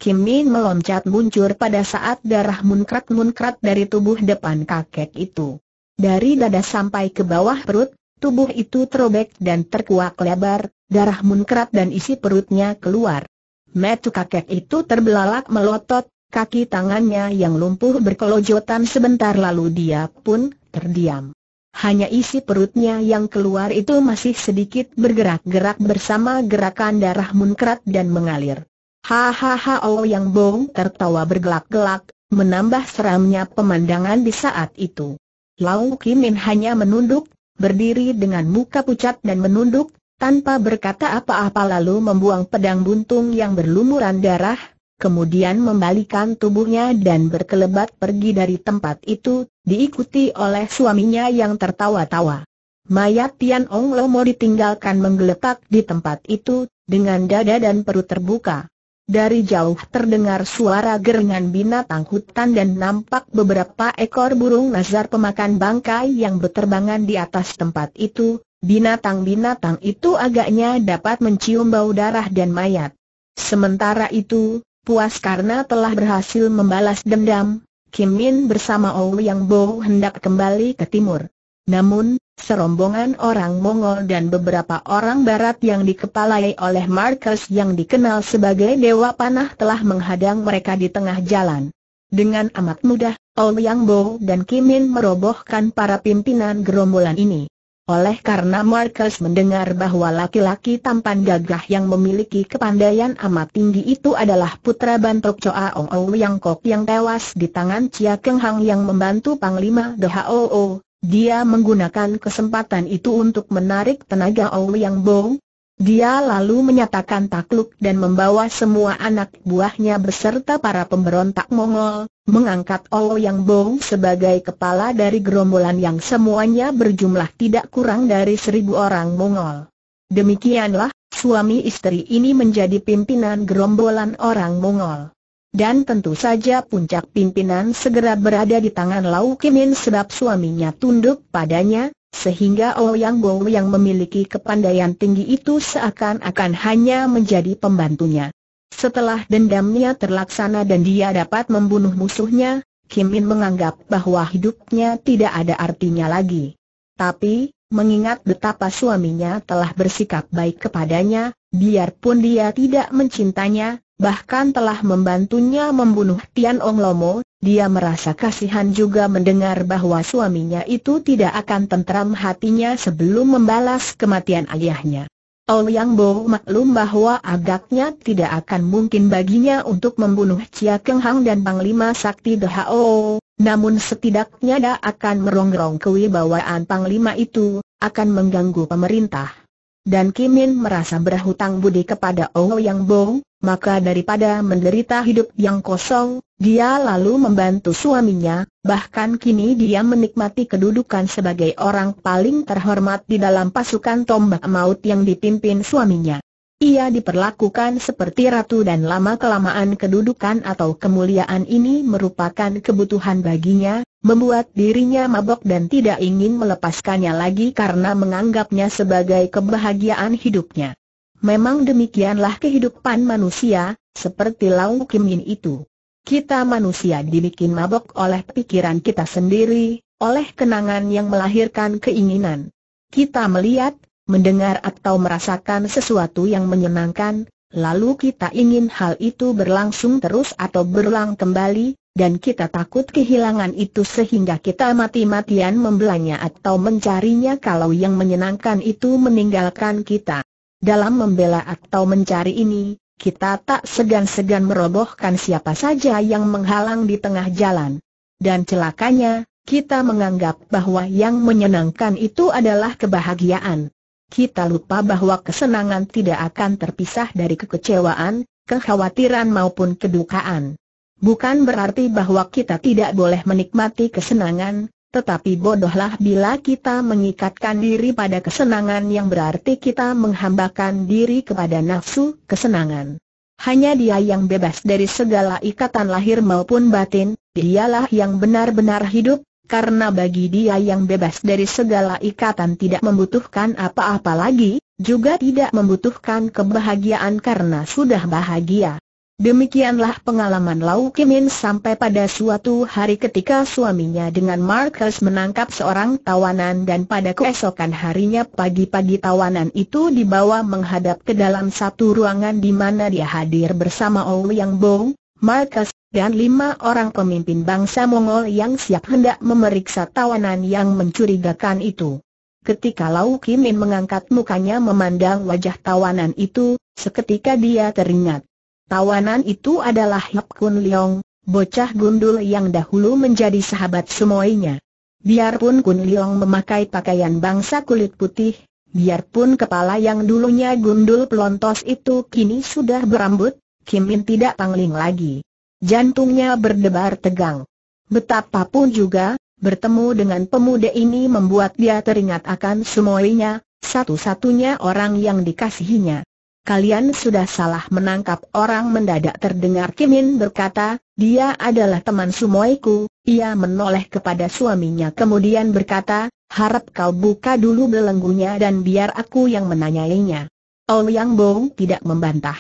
Kim Min meloncat muncul pada saat darah munkrat-munkrat dari tubuh depan kakek itu. Dari dada sampai ke bawah perut, tubuh itu terobek dan terkuak lebar, darah munkrat dan isi perutnya keluar. Metu kakek itu terbelalak melotot, kaki tangannya yang lumpuh berkelojotan sebentar lalu dia pun terdiam. Hanya isi perutnya yang keluar itu masih sedikit bergerak-gerak bersama gerakan darah munkrat dan mengalir. Hahaha Oh Yang Bong tertawa bergelak-gelak, menambah seramnya pemandangan di saat itu. Lau Kimin hanya menunduk, berdiri dengan muka pucat dan menunduk, tanpa berkata apa-apa lalu membuang pedang buntung yang berlumuran darah, kemudian membalikan tubuhnya dan berkelebat pergi dari tempat itu, diikuti oleh suaminya yang tertawa-tawa. Mayat Tian Ong Lomo ditinggalkan menggeletak di tempat itu, dengan dada dan perut terbuka. Dari jauh terdengar suara gerengan binatang hutan dan nampak beberapa ekor burung nazar pemakan bangkai yang berterbangan di atas tempat itu, binatang-binatang itu agaknya dapat mencium bau darah dan mayat. Sementara itu, puas karena telah berhasil membalas dendam, Kim Min bersama Ouyang Yang Bo hendak kembali ke timur. Namun, serombongan orang Mongol dan beberapa orang Barat yang dikepalai oleh Marcus yang dikenal sebagai Dewa Panah telah menghadang mereka di tengah jalan. Dengan amat mudah, Yang Bo dan Kimin merobohkan para pimpinan gerombolan ini. Oleh karena Marcus mendengar bahwa laki-laki tampan gagah yang memiliki kepandaian amat tinggi itu adalah putra Bantok Choa Ong Yang Kok yang tewas di tangan Chia Keng Hang yang membantu Panglima Doha Oo, dia menggunakan kesempatan itu untuk menarik tenaga Ouyang Bo. Dia lalu menyatakan takluk dan membawa semua anak buahnya beserta para pemberontak Mongol, mengangkat Ouyang Bo sebagai kepala dari gerombolan yang semuanya berjumlah tidak kurang dari seribu orang Mongol. Demikianlah, suami istri ini menjadi pimpinan gerombolan orang Mongol. Dan tentu saja puncak pimpinan segera berada di tangan Lau Kimin sebab suaminya tunduk padanya, sehingga Ouyang oh Bo yang memiliki kepandaian tinggi itu seakan-akan hanya menjadi pembantunya. Setelah dendamnya terlaksana dan dia dapat membunuh musuhnya, Kim menganggap bahwa hidupnya tidak ada artinya lagi. Tapi, mengingat betapa suaminya telah bersikap baik kepadanya, biarpun dia tidak mencintanya, bahkan telah membantunya membunuh Tian Ong Lomo, dia merasa kasihan juga mendengar bahwa suaminya itu tidak akan tentram hatinya sebelum membalas kematian ayahnya. Ouyang Bo maklum bahwa agaknya tidak akan mungkin baginya untuk membunuh Chia Keng Hang dan Panglima Sakti The Hao, namun setidaknya dia akan merongrong kewibawaan Panglima itu, akan mengganggu pemerintah. Dan Kimin merasa berhutang budi kepada Ouyang Bo, maka daripada menderita hidup yang kosong, dia lalu membantu suaminya, bahkan kini dia menikmati kedudukan sebagai orang paling terhormat di dalam pasukan tombak maut yang dipimpin suaminya. Ia diperlakukan seperti ratu dan lama-kelamaan kedudukan atau kemuliaan ini merupakan kebutuhan baginya, membuat dirinya mabok dan tidak ingin melepaskannya lagi karena menganggapnya sebagai kebahagiaan hidupnya. Memang demikianlah kehidupan manusia, seperti Lau Kim Yin itu. Kita manusia dibikin mabok oleh pikiran kita sendiri, oleh kenangan yang melahirkan keinginan. Kita melihat, mendengar atau merasakan sesuatu yang menyenangkan, lalu kita ingin hal itu berlangsung terus atau berulang kembali, dan kita takut kehilangan itu sehingga kita mati-matian membelanya atau mencarinya kalau yang menyenangkan itu meninggalkan kita. Dalam membela atau mencari ini, kita tak segan-segan merobohkan siapa saja yang menghalang di tengah jalan. Dan celakanya, kita menganggap bahwa yang menyenangkan itu adalah kebahagiaan. Kita lupa bahwa kesenangan tidak akan terpisah dari kekecewaan, kekhawatiran maupun kedukaan. Bukan berarti bahwa kita tidak boleh menikmati kesenangan, tetapi bodohlah bila kita mengikatkan diri pada kesenangan yang berarti kita menghambakan diri kepada nafsu kesenangan. Hanya dia yang bebas dari segala ikatan lahir maupun batin, dialah yang benar-benar hidup, karena bagi dia yang bebas dari segala ikatan tidak membutuhkan apa-apa lagi, juga tidak membutuhkan kebahagiaan karena sudah bahagia. Demikianlah pengalaman Lau Kimin sampai pada suatu hari ketika suaminya dengan Marcus menangkap seorang tawanan dan pada keesokan harinya pagi-pagi tawanan itu dibawa menghadap ke dalam satu ruangan di mana dia hadir bersama Ouyang Bo, Marcus, dan lima orang pemimpin bangsa Mongol yang siap hendak memeriksa tawanan yang mencurigakan itu. Ketika Lau Kimin mengangkat mukanya memandang wajah tawanan itu, seketika dia teringat. Tawanan itu adalah Hip Kun Leong, bocah gundul yang dahulu menjadi sahabat semuanya. Biarpun Kun Leong memakai pakaian bangsa kulit putih, biarpun kepala yang dulunya gundul pelontos itu kini sudah berambut, Kim Min tidak pangling lagi. Jantungnya berdebar tegang. Betapapun juga, bertemu dengan pemuda ini membuat dia teringat akan semuanya, satu-satunya orang yang dikasihinya kalian sudah salah menangkap orang mendadak terdengar Kimin berkata, dia adalah teman sumoiku, ia menoleh kepada suaminya kemudian berkata, harap kau buka dulu belenggunya dan biar aku yang menanyainya. Yang Bo tidak membantah.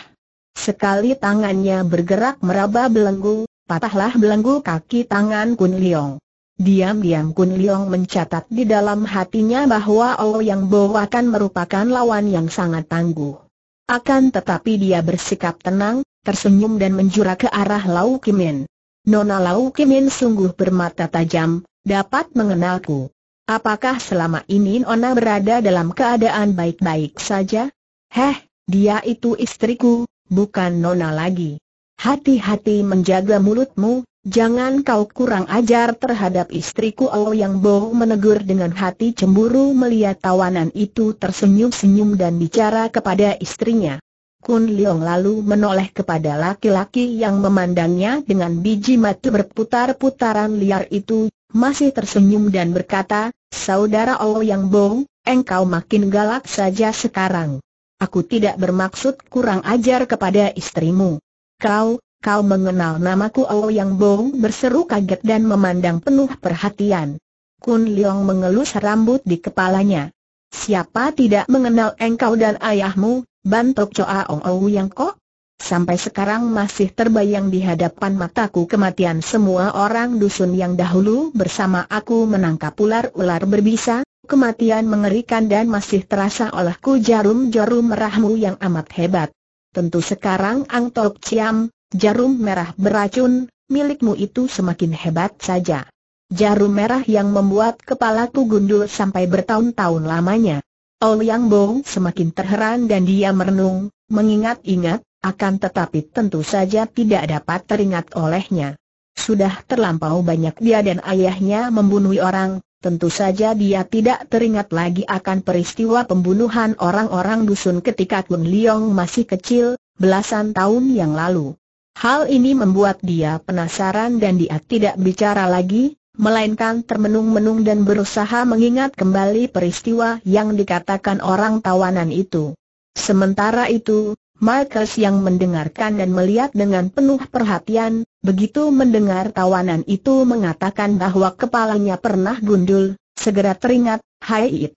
Sekali tangannya bergerak meraba belenggu, patahlah belenggu kaki tangan Kun Liong. Diam-diam Kun Liong mencatat di dalam hatinya bahwa Yang Bo akan merupakan lawan yang sangat tangguh. Akan tetapi dia bersikap tenang, tersenyum dan menjura ke arah Lau Kimin. Nona Lau Kimin sungguh bermata tajam, dapat mengenalku. Apakah selama ini Nona berada dalam keadaan baik-baik saja? Heh, dia itu istriku, bukan Nona lagi. Hati-hati menjaga mulutmu, Jangan kau kurang ajar terhadap istriku Yang Bo menegur dengan hati cemburu melihat tawanan itu tersenyum-senyum dan bicara kepada istrinya. Kun Leong lalu menoleh kepada laki-laki yang memandangnya dengan biji mata berputar-putaran liar itu, masih tersenyum dan berkata, Saudara Yang Bo, engkau makin galak saja sekarang. Aku tidak bermaksud kurang ajar kepada istrimu. Kau, kau mengenal namaku Yang Bo berseru kaget dan memandang penuh perhatian. Kun Leong mengelus rambut di kepalanya. Siapa tidak mengenal engkau dan ayahmu, bantok Coa Ong Yang kok? Sampai sekarang masih terbayang di hadapan mataku kematian semua orang dusun yang dahulu bersama aku menangkap ular-ular berbisa, kematian mengerikan dan masih terasa olehku jarum-jarum merahmu yang amat hebat. Tentu sekarang Ang Tok Ciam, Jarum merah beracun, milikmu itu semakin hebat saja. Jarum merah yang membuat kepalaku gundul sampai bertahun-tahun lamanya. Ouyang Bo semakin terheran dan dia merenung, mengingat-ingat, akan tetapi tentu saja tidak dapat teringat olehnya. Sudah terlampau banyak dia dan ayahnya membunuh orang, tentu saja dia tidak teringat lagi akan peristiwa pembunuhan orang-orang dusun ketika Kun Liong masih kecil, belasan tahun yang lalu. Hal ini membuat dia penasaran dan dia tidak bicara lagi, melainkan termenung-menung dan berusaha mengingat kembali peristiwa yang dikatakan orang tawanan itu. Sementara itu, Marcus yang mendengarkan dan melihat dengan penuh perhatian, begitu mendengar tawanan itu mengatakan bahwa kepalanya pernah gundul, segera teringat, Hai It.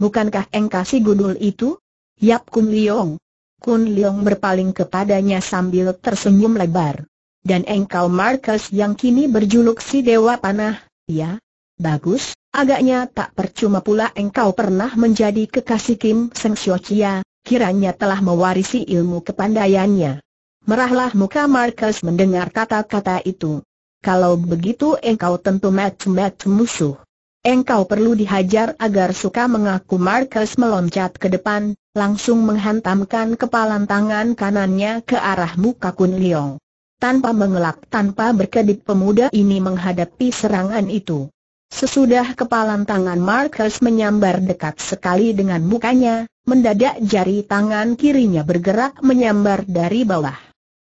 Bukankah engkau si gundul itu? Yap Kun Liong. Kun Leong berpaling kepadanya sambil tersenyum lebar. Dan engkau Marcus yang kini berjuluk si Dewa Panah, ya? Bagus, agaknya tak percuma pula engkau pernah menjadi kekasih Kim Seng Chia. kiranya telah mewarisi ilmu kepandaiannya. Merahlah muka Marcus mendengar kata-kata itu. Kalau begitu engkau tentu match-match musuh. Engkau perlu dihajar agar suka mengaku Marcus meloncat ke depan, langsung menghantamkan kepalan tangan kanannya ke arah muka Kun Leong. Tanpa mengelak tanpa berkedip pemuda ini menghadapi serangan itu. Sesudah kepalan tangan Marcus menyambar dekat sekali dengan mukanya, mendadak jari tangan kirinya bergerak menyambar dari bawah.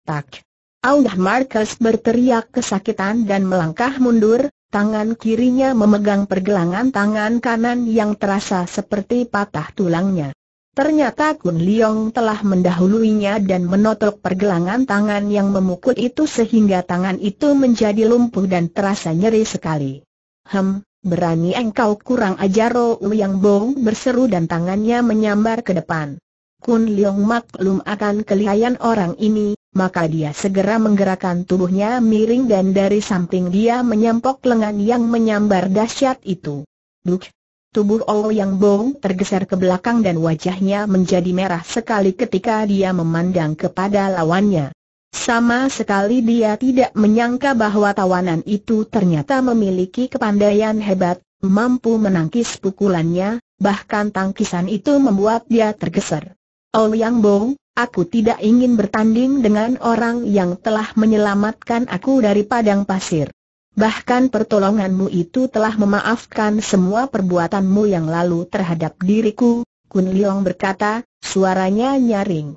Tak. Audah Marcus berteriak kesakitan dan melangkah mundur, Tangan kirinya memegang pergelangan tangan kanan yang terasa seperti patah tulangnya. Ternyata Kun Liong telah mendahuluinya dan menotok pergelangan tangan yang memukul itu sehingga tangan itu menjadi lumpuh dan terasa nyeri sekali. Hem, berani engkau kurang ajar Ro Yang Bo berseru dan tangannya menyambar ke depan. Kun Liong maklum akan kelihayan orang ini, maka dia segera menggerakkan tubuhnya miring dan dari samping dia menyempok lengan yang menyambar dahsyat itu. Duk! Tubuh yang Bong tergeser ke belakang dan wajahnya menjadi merah sekali ketika dia memandang kepada lawannya. Sama sekali dia tidak menyangka bahwa tawanan itu ternyata memiliki kepandaian hebat, mampu menangkis pukulannya, bahkan tangkisan itu membuat dia tergeser. yang Bong, Aku tidak ingin bertanding dengan orang yang telah menyelamatkan aku dari padang pasir. Bahkan pertolonganmu itu telah memaafkan semua perbuatanmu yang lalu terhadap diriku, Kun Liong berkata, suaranya nyaring.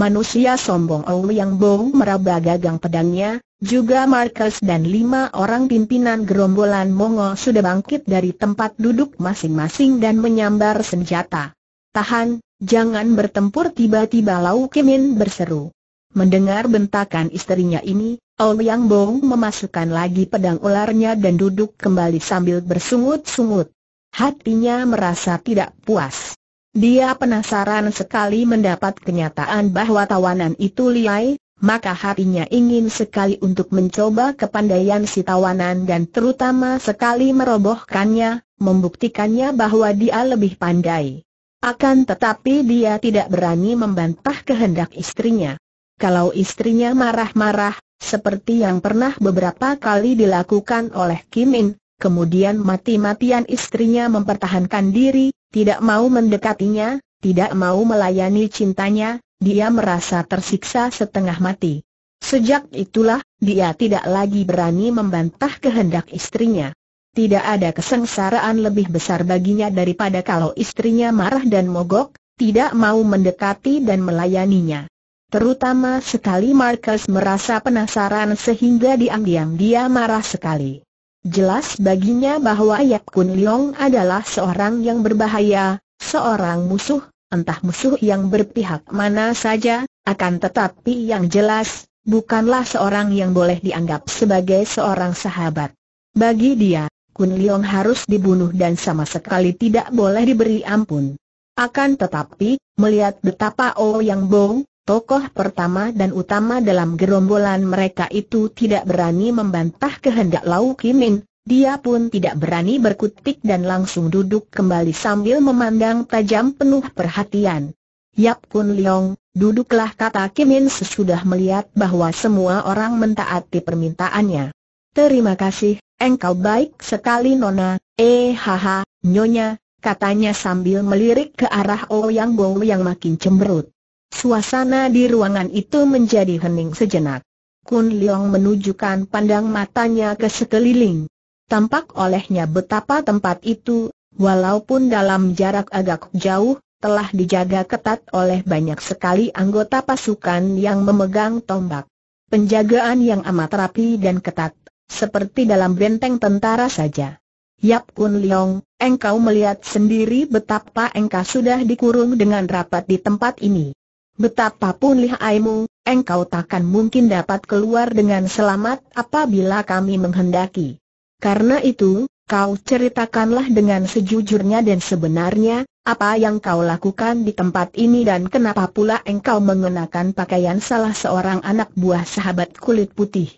Manusia sombong yang Bo meraba gagang pedangnya, juga Marcus dan lima orang pimpinan gerombolan Mongol sudah bangkit dari tempat duduk masing-masing dan menyambar senjata. Tahan, Jangan bertempur tiba-tiba Lau Kimin berseru. Mendengar bentakan istrinya ini, Ouyang Yang Bong memasukkan lagi pedang ularnya dan duduk kembali sambil bersungut-sungut. Hatinya merasa tidak puas. Dia penasaran sekali mendapat kenyataan bahwa tawanan itu liai, maka hatinya ingin sekali untuk mencoba kepandaian si tawanan dan terutama sekali merobohkannya, membuktikannya bahwa dia lebih pandai. Akan tetapi dia tidak berani membantah kehendak istrinya. Kalau istrinya marah-marah, seperti yang pernah beberapa kali dilakukan oleh Kimin, kemudian mati-matian istrinya mempertahankan diri, tidak mau mendekatinya, tidak mau melayani cintanya, dia merasa tersiksa setengah mati. Sejak itulah, dia tidak lagi berani membantah kehendak istrinya. Tidak ada kesengsaraan lebih besar baginya daripada kalau istrinya marah dan mogok, tidak mau mendekati dan melayaninya. Terutama sekali Marcus merasa penasaran sehingga diam-diam dia marah sekali. Jelas baginya bahwa Yap Kun Leong adalah seorang yang berbahaya, seorang musuh, entah musuh yang berpihak mana saja, akan tetapi yang jelas, bukanlah seorang yang boleh dianggap sebagai seorang sahabat. Bagi dia, Kun Leong harus dibunuh dan sama sekali tidak boleh diberi ampun. Akan tetapi, melihat betapa Oh Yang Bo, tokoh pertama dan utama dalam gerombolan mereka itu tidak berani membantah kehendak Lau Kim Kimin, dia pun tidak berani berkutik dan langsung duduk kembali sambil memandang tajam penuh perhatian. Yap Kun Leong, duduklah kata Kim Kimin sesudah melihat bahwa semua orang mentaati permintaannya. Terima kasih, Engkau baik sekali Nona, eh haha, Nyonya, katanya sambil melirik ke arah oh yang Bo yang makin cemberut. Suasana di ruangan itu menjadi hening sejenak. Kun Leong menunjukkan pandang matanya ke sekeliling. Tampak olehnya betapa tempat itu, walaupun dalam jarak agak jauh, telah dijaga ketat oleh banyak sekali anggota pasukan yang memegang tombak. Penjagaan yang amat rapi dan ketat seperti dalam benteng tentara saja. Yap Kun Leong, engkau melihat sendiri betapa engkau sudah dikurung dengan rapat di tempat ini. Betapapun lihaimu, engkau takkan mungkin dapat keluar dengan selamat apabila kami menghendaki. Karena itu, kau ceritakanlah dengan sejujurnya dan sebenarnya, apa yang kau lakukan di tempat ini dan kenapa pula engkau mengenakan pakaian salah seorang anak buah sahabat kulit putih.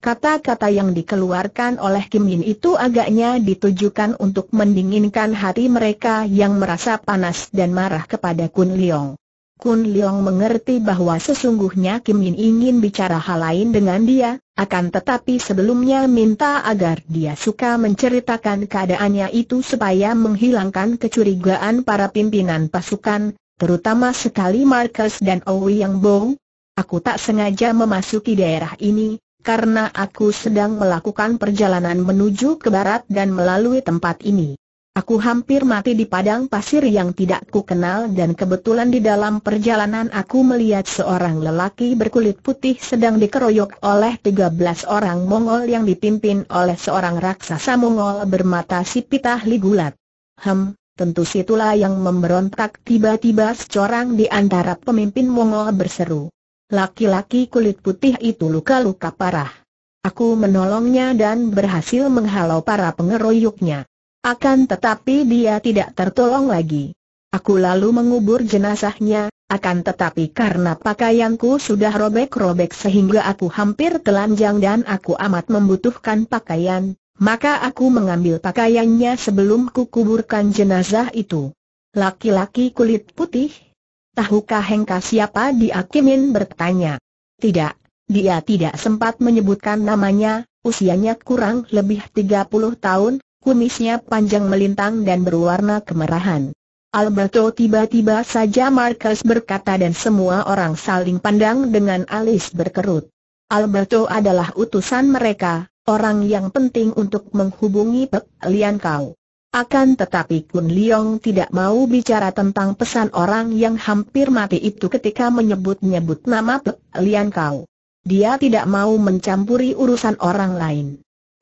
Kata-kata yang dikeluarkan oleh Kim Yin itu agaknya ditujukan untuk mendinginkan hati mereka yang merasa panas dan marah kepada Kun Leong. Kun Leong mengerti bahwa sesungguhnya Kim Yin ingin bicara hal lain dengan dia, akan tetapi sebelumnya minta agar dia suka menceritakan keadaannya itu supaya menghilangkan kecurigaan para pimpinan pasukan, terutama sekali Marcus dan Owi yang Bo. Aku tak sengaja memasuki daerah ini, karena aku sedang melakukan perjalanan menuju ke barat dan melalui tempat ini. Aku hampir mati di padang pasir yang tidak kukenal dan kebetulan di dalam perjalanan aku melihat seorang lelaki berkulit putih sedang dikeroyok oleh 13 orang Mongol yang dipimpin oleh seorang raksasa Mongol bermata sipitah ligulat. Hem, tentu situlah yang memberontak tiba-tiba seorang di antara pemimpin Mongol berseru. Laki-laki kulit putih itu luka-luka parah. Aku menolongnya dan berhasil menghalau para pengeroyoknya. Akan tetapi dia tidak tertolong lagi. Aku lalu mengubur jenazahnya, akan tetapi karena pakaianku sudah robek-robek sehingga aku hampir telanjang dan aku amat membutuhkan pakaian, maka aku mengambil pakaiannya sebelum kukuburkan jenazah itu. Laki-laki kulit putih, Tahukah Hengka siapa dia Kimin bertanya. Tidak, dia tidak sempat menyebutkan namanya, usianya kurang lebih 30 tahun, kumisnya panjang melintang dan berwarna kemerahan. Alberto tiba-tiba saja Marcus berkata dan semua orang saling pandang dengan alis berkerut. Alberto adalah utusan mereka, orang yang penting untuk menghubungi Pek Kau. Akan tetapi Kun Liong tidak mau bicara tentang pesan orang yang hampir mati itu ketika menyebut-nyebut nama Pek Lian Kau. Dia tidak mau mencampuri urusan orang lain.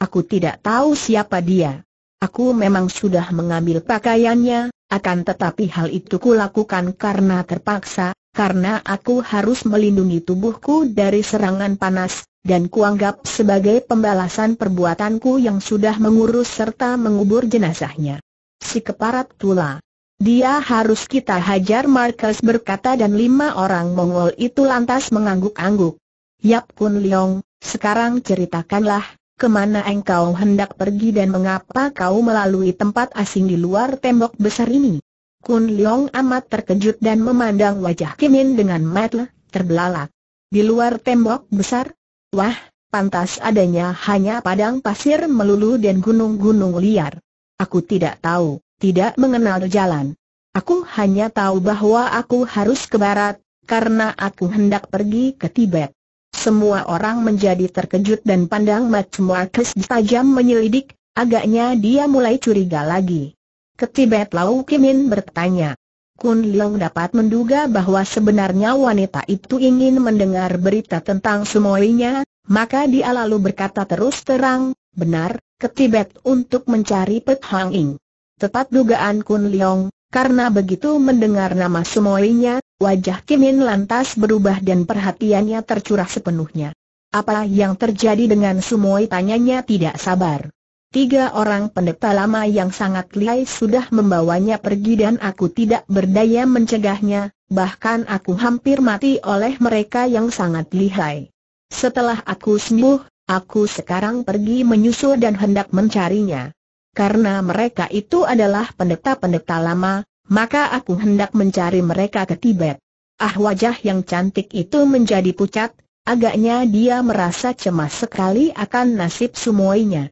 Aku tidak tahu siapa dia. Aku memang sudah mengambil pakaiannya, akan tetapi hal itu kulakukan karena terpaksa, karena aku harus melindungi tubuhku dari serangan panas, dan kuanggap sebagai pembalasan perbuatanku yang sudah mengurus serta mengubur jenazahnya. Si keparat tula. Dia harus kita hajar Marcus berkata dan lima orang Mongol itu lantas mengangguk-angguk. Yap Kun Leong, sekarang ceritakanlah, kemana engkau hendak pergi dan mengapa kau melalui tempat asing di luar tembok besar ini? Kun Leong amat terkejut dan memandang wajah Kimin dengan mata terbelalak. Di luar tembok besar, Wah, pantas adanya hanya padang pasir melulu dan gunung-gunung liar. Aku tidak tahu, tidak mengenal jalan. Aku hanya tahu bahwa aku harus ke barat, karena aku hendak pergi ke Tibet. Semua orang menjadi terkejut dan pandang Matt Marcus tajam menyelidik, agaknya dia mulai curiga lagi. Ke Tibet Lau Kimin bertanya, Kun Leong dapat menduga bahwa sebenarnya wanita itu ingin mendengar berita tentang semuanya, maka dia lalu berkata terus terang, benar, ke Tibet untuk mencari Pet Hang Ing. Tepat dugaan Kun Leong, karena begitu mendengar nama semuanya, wajah Kimin lantas berubah dan perhatiannya tercurah sepenuhnya. Apa yang terjadi dengan Sumoi? tanyanya tidak sabar. Tiga orang pendeta lama yang sangat lihai sudah membawanya pergi dan aku tidak berdaya mencegahnya, bahkan aku hampir mati oleh mereka yang sangat lihai. Setelah aku sembuh, aku sekarang pergi menyusul dan hendak mencarinya. Karena mereka itu adalah pendeta-pendeta lama, maka aku hendak mencari mereka ke Tibet. Ah wajah yang cantik itu menjadi pucat, agaknya dia merasa cemas sekali akan nasib semuanya.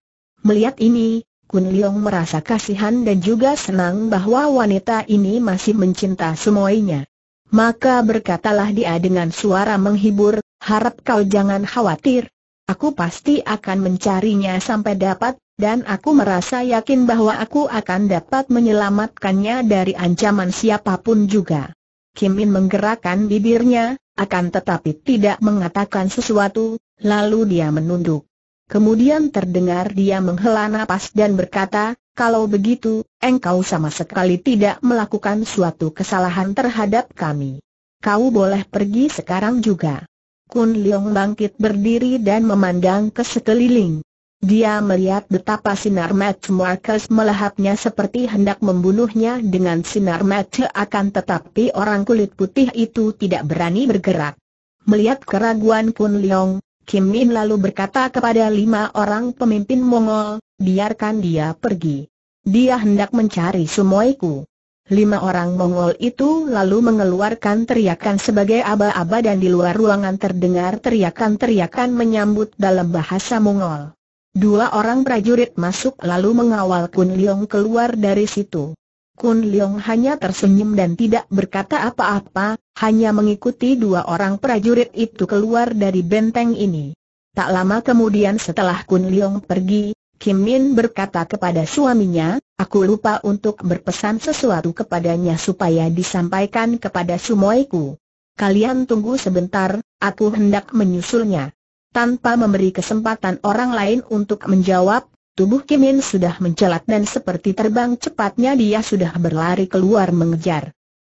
Melihat ini, Kun Liong merasa kasihan dan juga senang bahwa wanita ini masih mencinta semuanya. Maka berkatalah dia dengan suara menghibur, harap kau jangan khawatir. Aku pasti akan mencarinya sampai dapat, dan aku merasa yakin bahwa aku akan dapat menyelamatkannya dari ancaman siapapun juga. Kim Min menggerakkan bibirnya, akan tetapi tidak mengatakan sesuatu, lalu dia menunduk. Kemudian terdengar dia menghela nafas dan berkata, kalau begitu, engkau sama sekali tidak melakukan suatu kesalahan terhadap kami. Kau boleh pergi sekarang juga. Kun Leong bangkit berdiri dan memandang ke sekeliling. Dia melihat betapa sinar Matt Marcus melahapnya seperti hendak membunuhnya dengan sinar Matt akan tetapi orang kulit putih itu tidak berani bergerak. Melihat keraguan Kun Leong, Kim Min lalu berkata kepada lima orang pemimpin Mongol, biarkan dia pergi. Dia hendak mencari sumoiku. Lima orang Mongol itu lalu mengeluarkan teriakan sebagai aba-aba dan di luar ruangan terdengar teriakan-teriakan menyambut dalam bahasa Mongol. Dua orang prajurit masuk lalu mengawal Kun Leong keluar dari situ. Kun Leong hanya tersenyum dan tidak berkata apa-apa, hanya mengikuti dua orang prajurit itu keluar dari benteng ini. Tak lama kemudian setelah Kun Leong pergi, Kim Min berkata kepada suaminya, aku lupa untuk berpesan sesuatu kepadanya supaya disampaikan kepada sumoiku. Kalian tunggu sebentar, aku hendak menyusulnya. Tanpa memberi kesempatan orang lain untuk menjawab, Tubuh Kimin sudah mencelat dan seperti terbang cepatnya dia sudah berlari keluar mengejar.